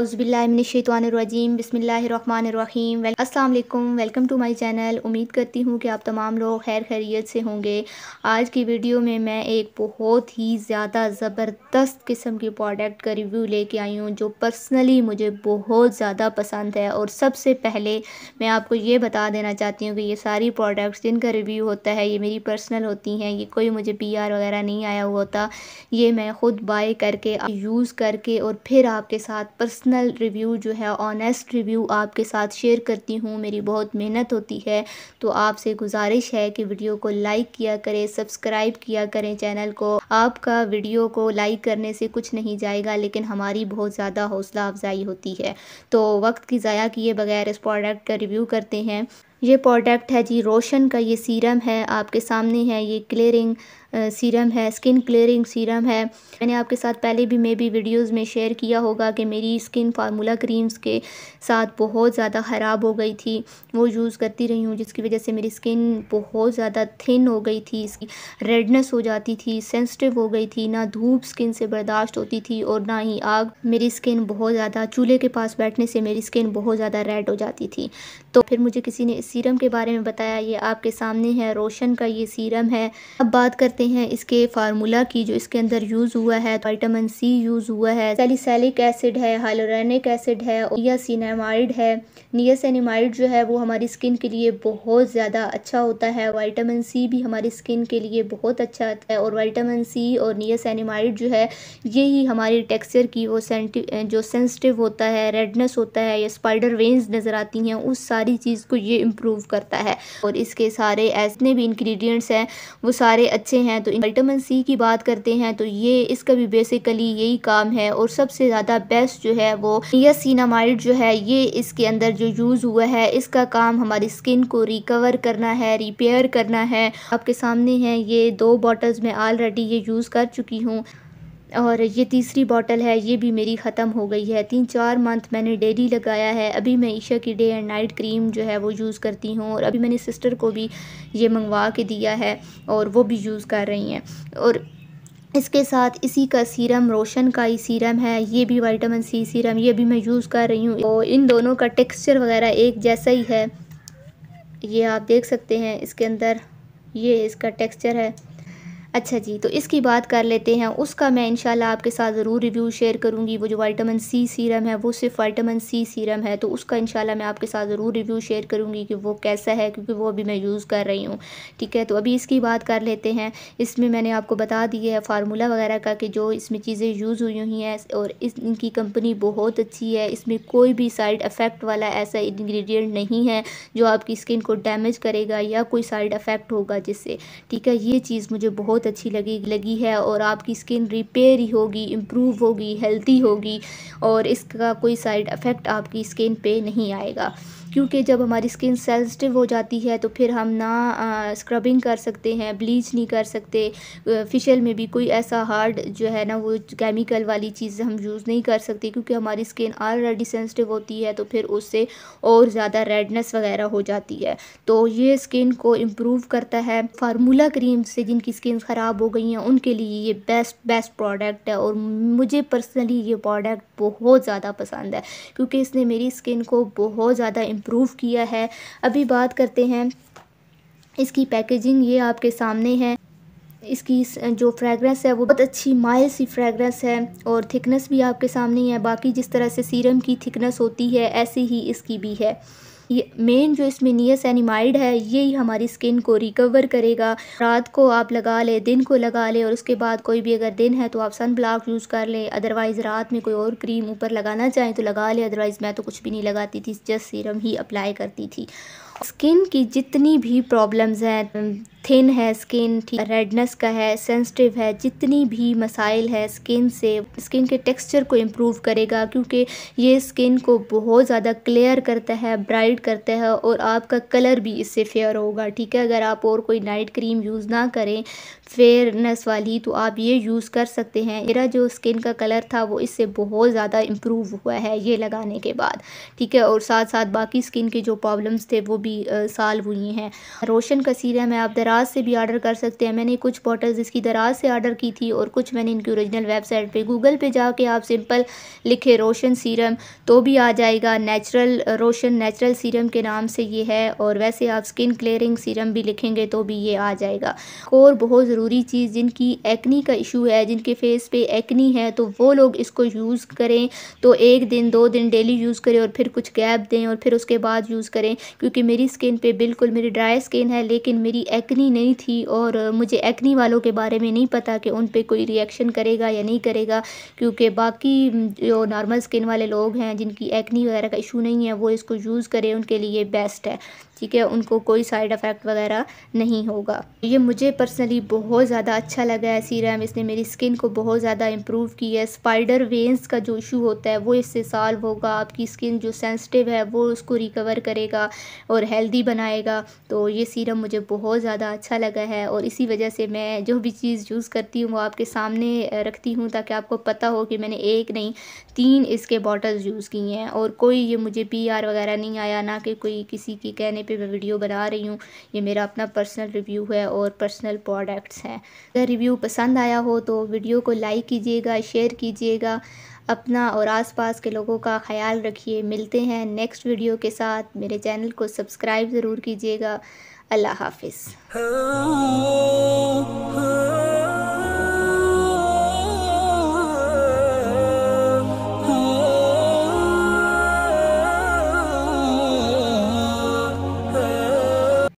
अज़बिल्लाशतवानरजीम बसमीम अस्सलाम वालेकुम वेलकम टू माय चैनल उम्मीद करती हूँ कि आप तमाम लोग खैर खैरियत से होंगे आज की वीडियो में मैं एक बहुत ही ज़्यादा ज़बरदस्त किस्म की प्रोडक्ट का रिव्यू लेके आई हूँ जो पर्सनली मुझे बहुत ज़्यादा पसंद है और सबसे पहले मैं आपको ये बता देना चाहती हूँ कि ये सारी प्रोडक्ट्स जिनका रिव्यू होता है ये मेरी पर्सनल होती हैं ये कोई मुझे पी वगैरह नहीं आया हुआ होता ये मैं ख़ुद बाय करके यूज़ करके और फिर आपके साथ पर्सनल पर्सनल रिव्यू जो है ऑनेस्ट रिव्यू आपके साथ शेयर करती हूँ मेरी बहुत मेहनत होती है तो आपसे गुजारिश है कि वीडियो को लाइक किया करें सब्सक्राइब किया करें चैनल को आपका वीडियो को लाइक करने से कुछ नहीं जाएगा लेकिन हमारी बहुत ज़्यादा हौसला अफजाई होती है तो वक्त की ज़ाया किए बगैर इस प्रोडक्ट का रिव्यू करते हैं ये प्रोडक्ट है जी रोशन का ये सीरम है आपके सामने है ये क्लियरिंग सीरम है स्किन क्लियरिंग सीरम है मैंने आपके साथ पहले भी मे बी वीडियोज़ में शेयर किया होगा कि मेरी स्किन फार्मूला क्रीम्स के साथ बहुत ज़्यादा ख़राब हो गई थी वो यूज़ करती रही हूँ जिसकी वजह से मेरी स्किन बहुत ज़्यादा थिन हो गई थी इसकी रेडनेस हो जाती थी सेंसिटिव हो गई थी ना धूप स्किन से बर्दाश्त होती थी और ना ही आग मेरी स्किन बहुत ज़्यादा चूल्हे के पास बैठने से मेरी स्किन बहुत ज़्यादा रेड हो जाती थी तो फिर मुझे किसी ने इस सीरम के बारे में बताया ये आपके सामने है रोशन का ये सीरम है अब बात करते सकते हैं इसके फार्मूला की जो इसके अंदर यूज़ हुआ है वाइटामिन सी यूज़ हुआ है सैलिसलिक एसिड है हालोरेनिक एसिड है नियासिनामाइड है नियासिनामाइड जो है वो हमारी स्किन के लिए बहुत ज़्यादा अच्छा होता है वाइटामिन सी भी हमारी स्किन के लिए बहुत अच्छा है और वाइटामिन सी और नियासिनामाइड जो है यही हमारी टेक्सचर की वो जो सेंसिटिव होता है रेडनेस होता है या स्पाइडर वेंस नज़र आती हैं उस सारी चीज़ को ये इम्प्रूव करता है और इसके सारे ऐसे भी इंग्रेडिएंट्स हैं वो सारे अच्छे हैं हैं तो विटामिन सी की बात करते हैं तो ये इसका भी बेसिकली यही काम है और सबसे ज़्यादा बेस्ट जो है वो नियासिनामाइड जो है ये इसके अंदर जो यूज़ हुआ है इसका काम हमारी स्किन को रिकवर करना है रिपेयर करना है आपके सामने है ये दो बॉटल्स में ऑलरेडी ये यूज़ कर चुकी हूँ और ये तीसरी बॉटल है ये भी मेरी ख़त्म हो गई है तीन चार मंथ मैंने डेली लगाया है अभी मैं ईशा की डे एंड नाइट क्रीम जो है वो यूज़ करती हूँ और अभी मैंने सिस्टर को भी ये मंगवा के दिया है और वो भी यूज़ कर रही हैं और इसके साथ इसी का सीरम रोशन का ही सीरम है ये भी वाइटामिन सी सीरम ये भी मैं यूज़ कर रही हूँ और तो इन दोनों का टेक्स्चर वगैरह एक जैसा ही है ये आप देख सकते हैं इसके अंदर ये इसका टेक्स्चर है अच्छा जी तो इसकी बात कर लेते हैं उसका मैं इंशाल्लाह आपके साथ ज़रूर रिव्यू शेयर करूँगी वो जो वाइटामिन सी सीरम है वो सिर्फ वाइटामिन सी सीरम है तो उसका इंशाल्लाह मैं आपके साथ ज़रूर रिव्यू शेयर करूँगी कि वो कैसा है क्योंकि वो अभी मैं यूज़ कर रही हूँ ठीक है तो अभी इसकी बात कर लेते हैं इसमें मैंने आपको बता दिया है फार्मूला वगैरह का कि जो इसमें चीज़ें यूज़ हुई हुई हैं और इस इनकी कंपनी बहुत अच्छी है इसमें कोई भी साइड इफ़ेक्ट वाला ऐसा इन्ग्रीडियंट नहीं है जो आपकी स्किन को डैमेज करेगा या कोई साइड इफ़ेक्ट होगा जिससे ठीक है ये चीज़ मुझे बहुत बहुत अच्छी लगी लगी है और आपकी स्किन रिपेयर ही होगी इम्प्रूव होगी हेल्थी होगी और इसका कोई साइड इफ़ेक्ट आपकी स्किन पे नहीं आएगा क्योंकि जब हमारी स्किन सेंसिटिव हो जाती है तो फिर हम ना स्क्रबिंग कर सकते हैं ब्लीच नहीं कर सकते फेशियल में भी कोई ऐसा हार्ड जो है ना वो केमिकल वाली चीज़ हम यूज़ नहीं कर सकते क्योंकि हमारी स्किन ऑलरेडी सेंसिटिव होती है तो फिर उससे और ज़्यादा रेडनेस वगैरह हो जाती है तो ये स्किन को इम्प्रूव करता है फार्मूला क्रीम से जिनकी स्किन ख़राब हो गई हैं उनके लिए ये बेस्ट बेस्ट प्रोडक्ट है और मुझे पर्सनली ये प्रोडक्ट बहुत ज़्यादा पसंद है क्योंकि इसने मेरी स्किन को बहुत ज़्यादा इम्प्रूव किया है अभी बात करते हैं इसकी पैकेजिंग ये आपके सामने है इसकी जो फ्रेगरेंस है वो बहुत अच्छी माइल सी फ्रेगरेंस है और थिकनेस भी आपके सामने है बाकी जिस तरह से सीरम की थिकनेस होती है ऐसी ही इसकी भी है ये मेन जो इसमें नियस एनिमाइड है यही हमारी स्किन को रिकवर करेगा रात को आप लगा लें दिन को लगा ले और उसके बाद कोई भी अगर दिन है तो आप सन ब्लॉक यूज़ कर लें अदरवाइज़ रात में कोई और क्रीम ऊपर लगाना चाहें तो लगा ले अदरवाइज़ मैं तो कुछ भी नहीं लगाती थी जस्ट सीरम ही अप्लाई करती थी स्किन की जितनी भी प्रॉब्लम्स हैं थिन है स्किन रेडनेस का है सेंसिटिव है जितनी भी मसाइल है स्किन से स्किन के टेक्सचर को इम्प्रूव करेगा क्योंकि ये स्किन को बहुत ज़्यादा क्लियर करता है ब्राइट करता है और आपका कलर भी इससे फेयर होगा ठीक है अगर आप और कोई नाइट क्रीम यूज़ ना करें फेयरनेस वाली तो आप ये यूज़ कर सकते हैं मेरा जो स्किन का कलर था वो इससे बहुत ज़्यादा इम्प्रूव हुआ है ये लगाने के बाद ठीक है और साथ साथ बाकी स्किन के जो प्रॉब्लम्स थे वो भी सॉल्व हुई हैं रोशन का सीरम है आप दर दराज से भी आर्डर कर सकते हैं मैंने कुछ बॉटल्स इसकी दराज से आर्डर की थी और कुछ मैंने इनकी ओरिजिनल वेबसाइट पे गूगल पे जाके आप सिंपल लिखे रोशन सीरम तो भी आ जाएगा नेचुरल रोशन नेचुरल सीरम के नाम से ये है और वैसे आप स्किन क्लियरिंग सीरम भी लिखेंगे तो भी ये आ जाएगा और बहुत ज़रूरी चीज़ जिनकी एक्नी का इशू है जिनके फेस पे एक्नी है तो वो लोग इसको यूज़ करें तो एक दिन दो दिन डेली यूज़ करें और फिर कुछ गैप दें और फिर उसके बाद यूज़ करें क्योंकि मेरी स्किन पे बिल्कुल मेरी ड्राई स्किन है लेकिन मेरी एक्नी एक्नी नहीं थी और मुझे एक्नी वालों के बारे में नहीं पता कि उन पर कोई रिएक्शन करेगा या नहीं करेगा क्योंकि बाकी जो नॉर्मल स्किन वाले लोग हैं जिनकी एक्नी वगैरह का इशू नहीं है वो इसको यूज़ करें उनके लिए बेस्ट है ठीक है उनको कोई साइड इफ़ेक्ट वगैरह नहीं होगा ये मुझे पर्सनली बहुत ज़्यादा अच्छा लगा है सीरम इसने मेरी स्किन को बहुत ज़्यादा इम्प्रूव की है स्पाइडर वेंस का जो इशू होता है वो इससे सॉल्व होगा आपकी स्किन जो सेंसिटिव है वो उसको रिकवर करेगा और हेल्दी बनाएगा तो ये सीरम मुझे बहुत ज़्यादा ज़्यादा अच्छा लगा है और इसी वजह से मैं जो भी चीज़ यूज़ करती हूँ वो आपके सामने रखती हूँ ताकि आपको पता हो कि मैंने एक नहीं तीन इसके बॉटल्स यूज़ की हैं और कोई ये मुझे पी वगैरह नहीं आया ना कि कोई किसी की कहने पर मैं वीडियो बना रही हूँ ये मेरा अपना पर्सनल रिव्यू है और पर्सनल प्रोडक्ट्स हैं अगर रिव्यू पसंद आया हो तो वीडियो को लाइक कीजिएगा शेयर कीजिएगा अपना और आसपास के लोगों का ख्याल रखिए मिलते हैं नेक्स्ट वीडियो के साथ मेरे चैनल को सब्सक्राइब ज़रूर कीजिएगा अल्लाह हाफिज़